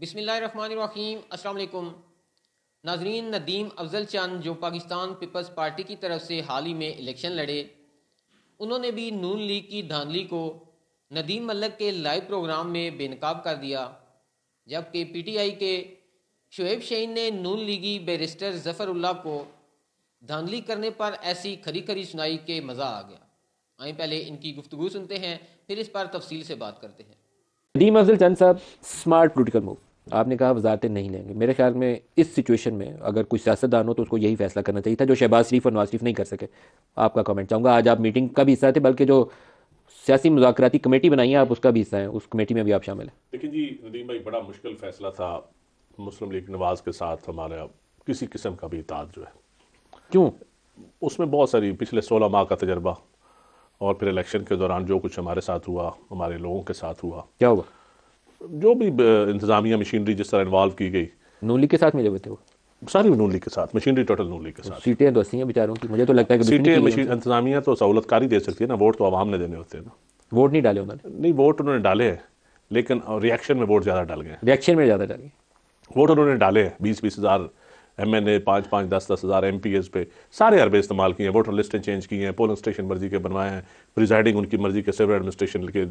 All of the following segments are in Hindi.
बिसमीम अल्लाम नाजरीन नदीम अफजल चंद जो पाकिस्तान पीपल्स पार्टी की तरफ से हाल ही में इलेक्शन लड़े उन्होंने भी नून लीग की धांधली को नदीम मलक के लाइव प्रोग्राम में बेनकाब कर दिया जबकि पी टी आई के शुएब शहीन ने नून लीगी बैरिस्टर जफरुल्ला को धांधली करने पर ऐसी खरी खरी सुनाई के मज़ा आ गया आए पहले इनकी गुफ्तु सुनते हैं फिर इस पर तफसील से बात करते हैं डी अफजल चंद साहब स्मार्ट पोलिटिकल मूव आपने कहा वजारतें नहीं लेंगे मेरे ख्याल में इस सिचुएशन में अगर कोई सियासतदान हो तो उसको यही फैसला करना चाहिए था जो शहबाज शरीफ और नवाज शरीफ नहीं कर सके आपका कमेंट चाहूँगा आज आप मीटिंग का भी हिस्सा थे बल्कि जो सियासी मुजाकराती कमेटी बनाई है आप उसका भी हिस्सा है उस कमेटी में भी आप शामिल हैं देखिए जी नदीम भाई बड़ा मुश्किल फैसला था मुस्लिम लीग नवाज के साथ हमारा किसी किस्म का भी इताद जो है क्यों उसमें बहुत सारी पिछले सोलह माह का तजर्बा और फिर इलेक्शन के दौरान जो कुछ हमारे साथ हुआ हमारे लोगों के साथ हुआ क्या हुआ जो भी इंतजामिया मशीनरी जिस तरह इन्वॉल्व की गई नूली के साथ मिले हुए थे वो सारी नून लीग के साथ मशीनरी टोटल नून लीग के तो साथ सीटें तो हैं बेचारों की मुझे तो लगता है कि सीटें मशीन इंतजामिया तो सहूलतकारी दे सकती है ना वोट तो आवाम ने देने होते हैं ना वोट नहीं डाले उन्होंने नहीं वोट उन्होंने डाले हैं लेकिन रिएक्शन में वोट ज़्यादा डाल गए रिएक्शन में ज़्यादा डाले वोट उन्होंने डाले हैं बीस बीस हज़ार एम एन ए पाँच पाँच दस दस हज़ार एम पी एस पे सारे अरबे इस्तेमाल किए हैं वोटर लिस्टें चेंज की हैं पोलिंग स्टेशन मर्जी के बनवाए हैं प्रिजाइडिंग उनकी मर्जी के सिविल एडमिनिस्ट्रेशन के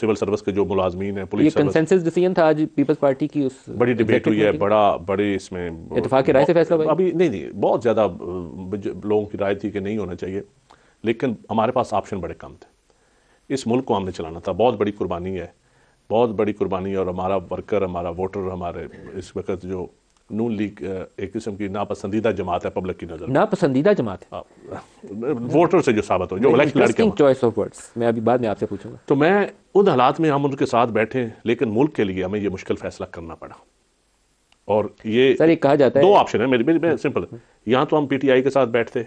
सिविल सर्विस के जो मुलाजमीन हैं पुलिस कंसेंसस डिसीजन था आज पीपल्स पार्टी की उस बड़ी डिबेट हुई है बड़ा बड़े इसमें इतफाक़ राय से फैसला अभी नहीं नहीं बहुत ज़्यादा लोगों की राय थी कि नहीं होना चाहिए लेकिन हमारे पास ऑप्शन बड़े कम थे इस मुल्क को हमने चलाना था बहुत बड़ी कुर्बानी है बहुत बड़ी कुर्बानी और हमारा वर्कर हमारा वोटर हमारे इस वक्त जो नून लीग एक किस्म की नापसंदीदा जमात है पब्लिक की नजर नापसंदीदा जमात है वोटर हाँ। से जो साबित हो जो इलेक्शन चॉइस ऑफ वर्ड्स मैं अभी बाद में आपसे पूछूंगा तो मैं उन हालात में हम उनके साथ बैठे लेकिन मुल्क के लिए हमें ये मुश्किल फैसला करना पड़ा और ये सर एक कहा जाता है दो ऑप्शन है मेरे मेरे सिंपल यहाँ तो हम पीटीआई के साथ बैठते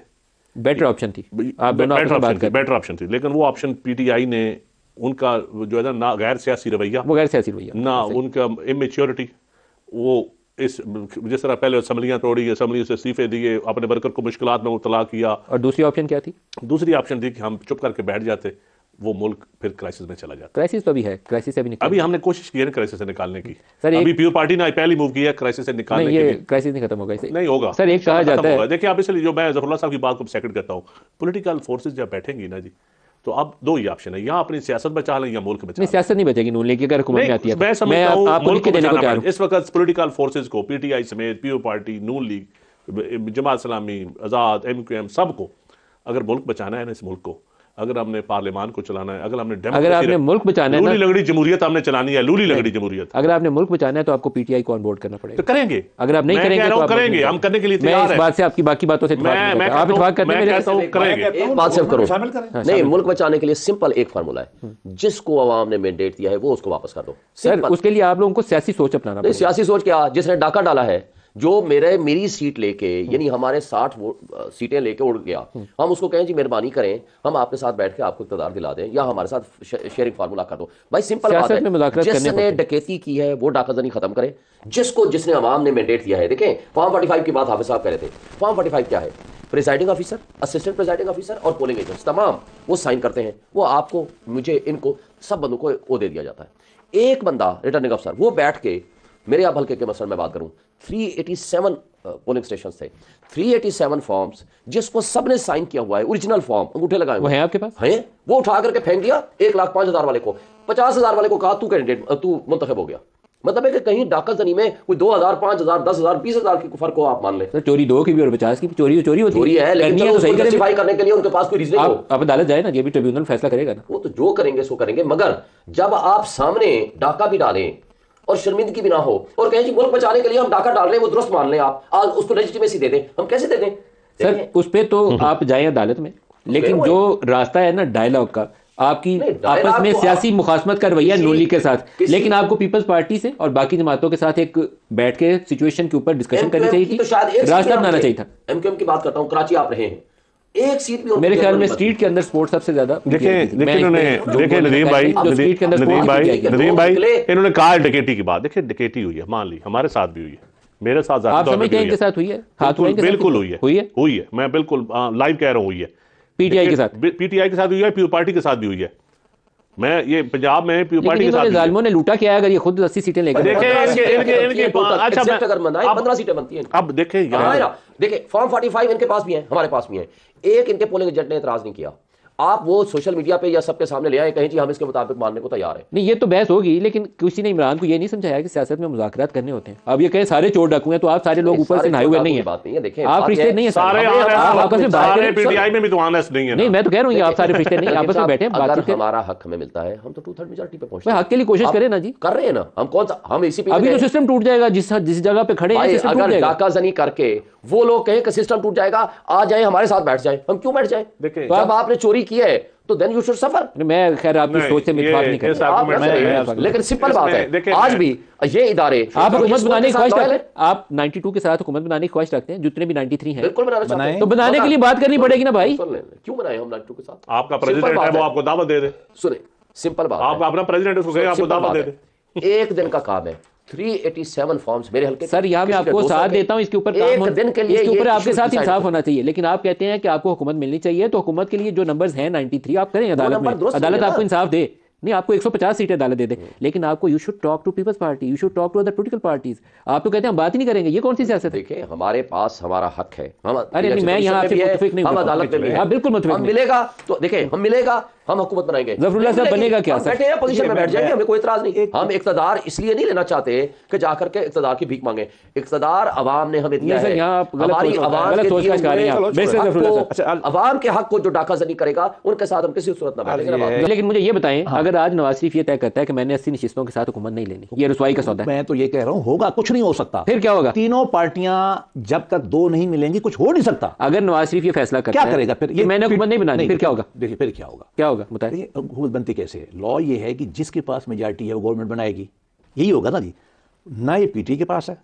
बेटर ऑप्शन थी आप बेटर ऑप्शन थी बेटर ऑप्शन थी लेकिन वो ऑप्शन पीटीआई ने उनका जो है ना गैर सियासी रवैया वो गैर सियासी रवैया ना उनका इमेच्योरिटी वो इस जिस तरह पहले असम्बलियां तोड़ी असम्बलियों से इस्तीफे दिए अपने वर्कर को मुश्किल में मुतला किया और दूसरी ऑप्शन क्या थी दूसरी ऑप्शन थी कि हम चुप करके बैठ जाते वो मुल्क फिर क्राइसिस में चला जाता क्राइसिस तो अभी है क्राइसिस अभी अभी हमने कोशिश की है ना क्राइसिस से निकालने की सर अभी पीपल पार्टी ने पहली मूव की है क्राइसिस से निकालने नहीं, ये क्राइसिस नहीं खत्म होगा इसे नहीं होगा सर एक कहा जाता है देखिए आप इसलिए जो मैं जफरुल्ला साहब की बात को सेकंड करता हूँ पोलिटिकल फोर्सेज जब बैठेंगी ना जी तो अब दो ही ऑप्शन है या अपनी सियासत बचा लें या मुल्क बचा नहीं सियासत नहीं बचेगी नून लीग अगर हुकूमत में आती है तो। मैं समझता हूँ मुल्क देने को तैयार इस वक्त पोलिटिकल फोर्सेज को पीटीआई समेत पीओ पार्टी नून लीग जमात सलामी आज़ाद एम क्यू एम सबको अगर मुल्क बचाना है ना इस मुल्क को अगर हमने पार्लियामान को चलाना है अगर हमने अगर आपने मुल्क बचाना है लूली लगड़ी जमहूरियत हमने चलानी है लूली लगड़ी जमहूरियत अगर आपने मुल्क बचाना है तो आपको पीटीआई को अनबोर्ड करना पड़ेगा तो करेंगे अगर आप नहीं करेंगे तो करेंगे हम करने के लिए मैं इस बात से आपकी बाकी बातों से आप इतफाक करते बात से करो हाँ, नहीं मुल्क बचाने के लिए सिंपल एक फार्मूला है हम्म। जिसको आवाम ने मैंडेट दिया है वो उसको वापस कर दो सर उसके लिए आप लोगों को सियासी सोच अपनाना सियासी सोच क्या जिसने डाका डाला है जो मेरे मेरी सीट लेके यानी हमारे साठ सीटें लेके उड़ गया हम उसको कहें जी मेहरबानी करें हम आपके साथ बैठ के आपको इकतदार दिला दें या हमारे साथ शेयरिंग फार्मूला कर दो भाई सिंपल बात है जिसने डकैती की है वो डाकाधनी खत्म करे जिसको जिसने आवाम ने मैंडेट दिया है देखें फॉर्म फोर्टी फाइव की बात हाफिज साहब कह रहे थे फॉर्म फोर्टी फाइव क्या है presiding officer assistant presiding officer और पोलिंग एजेंट्स तमाम वो साइन करते हैं वो आपको मुझे इनको सब बंदों को वो दे दिया जाता है एक बंदा रिटर्निंग अफसर वो बैठ के मेरे आप हल्के के मसल में बात करूं 387 एटी सेवन पोलिंग स्टेशन थे 387 फॉर्म जिसको सबने साइन किया हुआ है ओरिजिनल फॉर्म अंगूठे लगाए हुए हैं आपके पास हैं वो उठा करके फेंक दिया एक लाख पांच हजार वाले को पचास हजार वाले को कहा तू कैंडिडेट uh, तू मुंतब हो गया मतलब है कि कहीं जनी में कोई दो हजार पांच हजार दस हजार बीस हजार की फर्क हो आप मान ले चोरी दो की भी और पचास की चोरी तो चोरी होती चोरी है लेकिन तो सही करने, भी। करने के लिए उनके पास कोई रीजन हो आप अदालत जाए ना ये भी ट्रिब्यूनल फैसला करेगा ना वो तो जो करेंगे सो करेंगे मगर जब आप सामने डाका भी डालें और शर्मिंदगी भी ना हो और कहें जी मुल्क बचाने के लिए हम डाका डाल रहे हैं वो दुरुस्त मान लें आप आज उसको लेजिटिमेसी दे दें हम कैसे दे दें सर उस पर तो हम्म। आप जाए अदालत में लेकिन जो रास्ता है ना डायलॉग का आपकी आपस में तो सियासी मुखासमत का रवैया नूली के साथ लेकिन आपको पीपल्स पार्टी से और बाकी जमातों के साथ एक बैठ के सिचुएशन के ऊपर डिस्कशन करनी चाहिए थी तो रास्ता बनाना चाहिए था एमकेएम की बात करता हूँ कराची आप रहे हैं एक सीट भी मेरे ख्याल तो में स्ट्रीट के अंदर स्पोर्ट्स सबसे ज्यादा देखिए भाई कहा डकेटी की बात देखिए डकेटी हुई है मान ली हमारे साथ भी हुई है मेरे साथ आप तो समझते हैं इनके साथ हुई है बिल्कुल बिल्कुल हुई है हुई है हुई है मैं बिल्कुल लाइव हाँ, कह रहा हूँ हुई है पीटीआई के साथ पीटीआई के साथ हुई है पीओ पार्टी के साथ भी हुई है मैं ये पंजाब में पीपल पार्टी के साथ जालिमों ने लूटा क्या है अगर ये खुद 80 सीटें लेकर देखिए इनके इनके इनके अच्छा, अच्छा मैं अगर मनाए 15 सीटें बनती हैं अब देखें यहां देखिए फॉर्म 45 हाँ, हाँ, हाँ। इनके पास भी है हमारे पास भी है एक इनके पोलिंग एजेंट ने इतराज नहीं किया आप वो सोशल मीडिया पे या सबके सामने ले आए कहें जी हम इसके मुताबिक मानने को तैयार है नहीं ये तो बहस होगी लेकिन किसी ने इमरान को ये नहीं समझाया कि सियासत में मुजाकरात करने होते हैं अब ये कहें सारे चोर डाकू हैं तो आप सारे लोग ऊपर से नहाए हुए नहीं है बात नहीं है देखें आप रिश्ते तो नहीं है नहीं मैं तो कह रहा हूँ आप सारे रिश्ते नहीं आपस में बैठे हमारा हक हमें मिलता है हम तो टू थर्ड मेजोरिटी पे पहुंचे हक के लिए कोशिश करें ना जी कर रहे हैं ना हम कौन सा हम इसी पे अभी तो सिस्टम टूट जाएगा जिस जिस जगह पे खड़े हैं अगर जनी करके वो लोग कहें कि सिस्टम टूट जाएगा आ जाए हमारे साथ बैठ जाए हम क्यों बैठ जाए जब आपने चोरी नहीं किया है तो देन यू शुड सफर मैं खैर आपकी सोच से मितवाद नहीं कर रहा लेकिन सिंपल बात है आज भी ये इदारे आप तो हुकूमत बनाने की ख्वाहिश रखते हैं आप 92 के साथ हुकूमत बनाने की ख्वाहिश रखते हैं जितने भी 93 हैं बिल्कुल बनाना चाहते हैं तो बनाने के लिए बात करनी पड़ेगी ना भाई क्यों बनाए हम 92 के साथ आपका प्रेसिडेंट है वो आपको दावत दे दे सुने सिंपल बात आप अपना प्रेसिडेंट उसको कहे आपको दावत दे दे एक दिन का काम है 387 फॉर्म्स मेरे हल्के सर यहाँ मैं आपको साथ देता हूँ इसके ऊपर एक दिन के लिए इसके ऊपर आपके साथ इंसाफ होना चाहिए लेकिन आप कहते हैं कि आपको हुकूमत मिलनी चाहिए तो हुकूमत के लिए जो नंबर्स हैं 93 आप करें अदालत में अदालत आपको इंसाफ दे नहीं आपको 150 सीटें अदालत दे दे हम्म। लेकिन आपको you should talk to people's party you should talk to other political parties आप तो कहते हैं हम बात ही नहीं करेंगे ये कौन सी सियासत देखिए हमारे पास हमारा हक है हम अरे नहीं मैं यहाँ से मुतफिक नहीं हम अदालत में बिल्कुल मुतफिक मिलेगा तो देखिए हम मिलेगा हम हुकूमत बनाएंगे जफरुल्ला साहब बनेगा क्या हम बैठे हैं पोजीशन में बैठ जाएंगे हमें कोई इतराज नहीं हम इकतदार इसलिए नहीं लेना चाहते कि जाकर के इकतदार की भीख मांगे इकतदार अवाम ने हमें दिया है हमारी के हक को जो डाका जनी करेगा उनके साथ हम किसी सूरत बैठेंगे लेकिन मुझे ये बताएं हाँ। अगर आज नवाज शरीफ ये तय करता है कि मैंने अस्सी नशिस्तों के साथ हुकूमत नहीं लेनी ये रसवाई का सौदा मैं तो ये कह रहा हूँ होगा कुछ नहीं हो सकता फिर क्या होगा तीनों पार्टियां जब तक दो नहीं मिलेंगी कुछ हो नहीं सकता अगर नवाज शरीफ ये फैसला क्या करेगा फिर मैंने हुकूमत नहीं बनानी फिर क्या होगा देखिए फिर क्या होगा क्या होगा बताइए हुकूमत बनती कैसे है लॉ ये है कि जिसके पास मेजॉरिटी है वो गवर्नमेंट बनाएगी यही होगा ना जी ना ये पीटी के पास है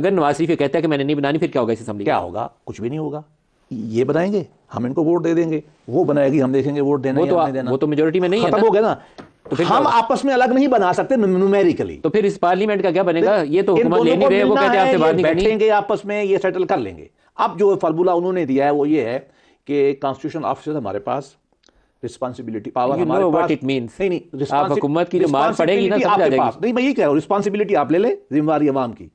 अगर नवाज शरीफ कहता है कि मैंने नहीं बनानी फिर क्या होगा इसे समझ क्या होगा कुछ भी नहीं होगा ये बनाएंगे हम इनको वोट दे देंगे वो बनाएगी हम देखेंगे वोट देना वो तो देना वो तो मेजोरिटी में नहीं खत्म हो गया ना तो फिर हम तो- आपस में अलग नहीं बना सकते न्यूमेरिकली तो फिर इस पार्लियामेंट का क्या बनेगा ये तो बैठेंगे आपस में ये सेटल कर लेंगे अब जो फार्मूला उन्होंने दिया है वो ये है कि कॉन्स्टिट्यूशन ऑफिसर हमारे पास रिस्पॉन्सिबिलिटी पावर हमारे पास इट मींस नहीं नहीं आप हुकूमत की जो मार पड़ेगी ना समझ आ जाएगी नहीं मैं यही कह रहा हूँ रिस्पॉन्सिबिलिटी आप ले लें जिम्मेवारी अवाम की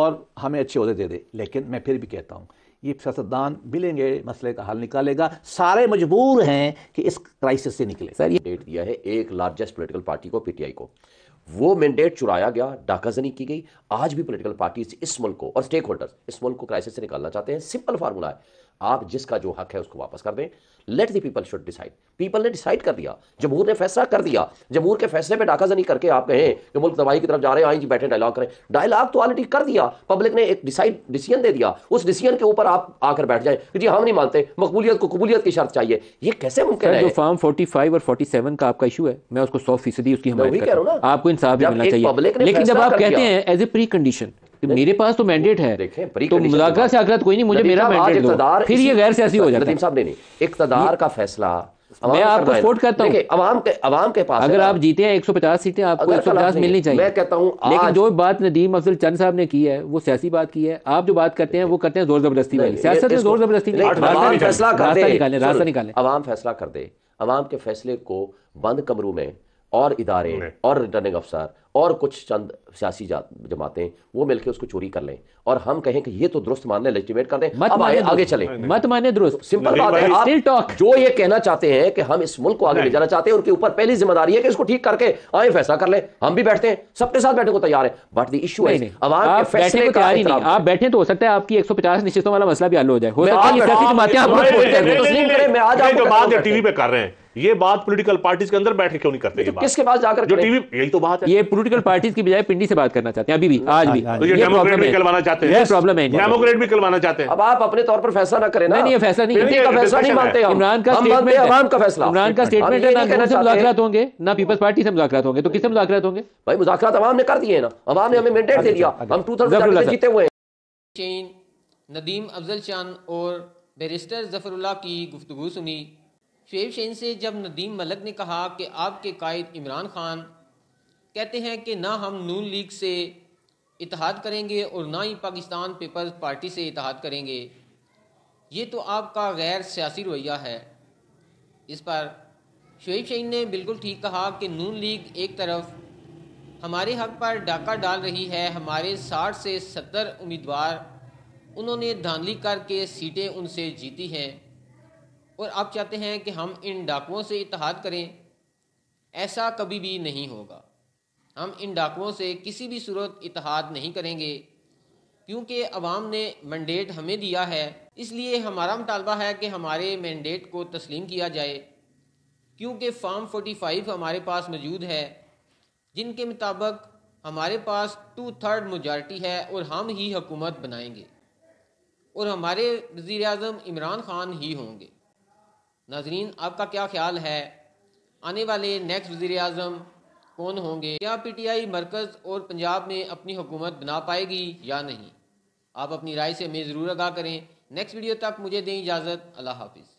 और हमें अच्छे अहदे दे दे लेकिन मैं फिर भी कहता हूँ ये सियासतदान मिलेंगे मसले का हल निकालेगा सारे मजबूर हैं कि इस क्राइसिस से निकले सर ये डेट दिया है एक लार्जेस्ट पोलिटिकल पार्टी को पीटीआई को वो मैंडेट चुराया गया डाकाजनी की गई आज भी पोलिटिकल पार्टी इस मुल्क को और स्टेक होल्डर्स इस मुल्क को क्राइसिस से निकालना चाहते हैं सिंपल फार्मूला है आप जिसका जो हक है उसको वापस कर दें let the people should decide people ने डिसाइड कर दिया जमहूर ने फैसला कर दिया जमहूर के फैसले पे जनी करके आप कहें कि मुल्क दवाई की तरफ जा रहे हैं आई जी बैठे डायलॉग करें डायलॉग तो ऑलरेडी कर दिया पब्लिक ने एक डिसाइड डिसीजन दे दिया उस डिसीजन के ऊपर आप आकर बैठ जाए कि जी हम नहीं मानते मकबूलियत को कबूलियत की शर्त चाहिए ये कैसे मुमकिन है जो फॉर्म फोर्टी फाइव और फोर्टी सेवन का आपका इशू है मैं उसको सौ फीसदी उसकी हमारी आपको इंसाफ भी मिलना चाहिए लेकिन जब आप कहते हैं एज ए प्री कंडीशन कि मेरे पास तो मैंडेट है तो मुलाकात से आखिरत कोई नहीं मुझे मेरा मैंडेट दो फिर ये गैर सियासी हो जाता है साहब नहीं इकतदार का फैसला मैं आपको सपोर्ट करता हूँ अवाम के अवाम के पास अगर आप जीते हैं 150 सीटें आपको 150 मिलनी चाहिए मैं कहता हूँ लेकिन जो बात नदीम अफजल चंद साहब ने की है वो सियासी बात की है आप जो बात करते हैं वो करते हैं जोर जबरदस्ती वाली सियासत में जोर जबरदस्ती फैसला निकाले रास्ता निकाले अवाम फैसला कर दे अवाम के फैसले को बंद कमरों में और इदारे और रिटर्निंग अफसर और कुछ चंद सियासी जमातें वो मिलकर उसको चोरी कर लें और हम कहें कि ये तो दुरुस्त मानने लेजिटिमेट कर दें मत अब आए आगे चले मत माने दुरुस्त सिंपल बात है आप टॉक जो ये कहना चाहते हैं कि हम इस मुल्क को आगे ले जाना चाहते हैं उनके ऊपर पहली जिम्मेदारी है कि इसको ठीक करके आए फैसला कर ले हम भी बैठते हैं सबके साथ बैठने को तैयार है बट द इशू है आप बैठे तो हो सकता है आपकी एक सौ पचास निश्चितों वाला मसला भी हल हो जाए हो सकता है टीवी पे कर रहे हैं ये बात पॉलिटिकल पार्टीज के अंदर बैठ के क्यों नहीं करते तो किसके पास जाकर जो टीवी यही तो बात है ये पॉलिटिकल पार्टीज की बजाय पिंडी से बात करना चाहते हैं अभी भी हाँ, आज भी प्रॉब्लम हाँ, हाँ। है डेमोक्रेट भी करवाना चाहते हैं अब आप अपने तौर पर फैसला ना करें नहीं फैसला नहीं का फैसला नहीं मानते इमरान का स्टेटमेंट का फैसला इमरान का स्टेटमेंट है ना मुजाकरात होंगे ना पीपल्स पार्टी से मुजाकरात होंगे तो किससे मुजाकरात होंगे भाई मुजाकरात ने कर दिए ना ने हमें मैंडेट दे दिया अच्छा, हम टू अच्छा। थाउजेंड जीते हुए नदीम अफजल और बैरिस्टर जफरुल्ला की सुनी शुएब शहीन से जब नदीम मलक ने कहा कि आपके कायद इमरान खान कहते हैं कि ना हम नून लीग से इतिहाद करेंगे और ना ही पाकिस्तान पीपल्स पार्टी से इतिहाद करेंगे ये तो आपका गैर सियासी रवैया है इस पर शुएब शहीन ने बिल्कुल ठीक कहा कि नून लीग एक तरफ हमारे हक पर डाका डाल रही है हमारे साठ से सत्तर उम्मीदवार उन्होंने धांधली करके सीटें उनसे जीती हैं और आप चाहते हैं कि हम इन डाकुओं से इतिहाद करें ऐसा कभी भी नहीं होगा हम इन डाकुओं से किसी भी सूरत इतिहाद नहीं करेंगे क्योंकि अवाम ने मैंडेट हमें दिया है इसलिए हमारा मुतालबा है कि हमारे मैंडेट को तस्लीम किया जाए क्योंकि फॉर्म फोटी फाइव हमारे पास मौजूद है जिनके मुताबिक हमारे पास टू थर्ड मजार्टी है और हम ही हुकूमत बनाएंगे और हमारे वजीर अजम इमरान ख़ान ही होंगे नाजरीन आपका क्या ख्याल है आने वाले नेक्स्ट वजीर अजम कौन होंगे क्या पी टी आई मरकज़ और पंजाब में अपनी हुकूमत बना पाएगी या नहीं आप अपनी राय से हमें ज़रूर आगा करें नेक्स्ट वीडियो तक मुझे दें इजाज़त अल्लाह हाफिज़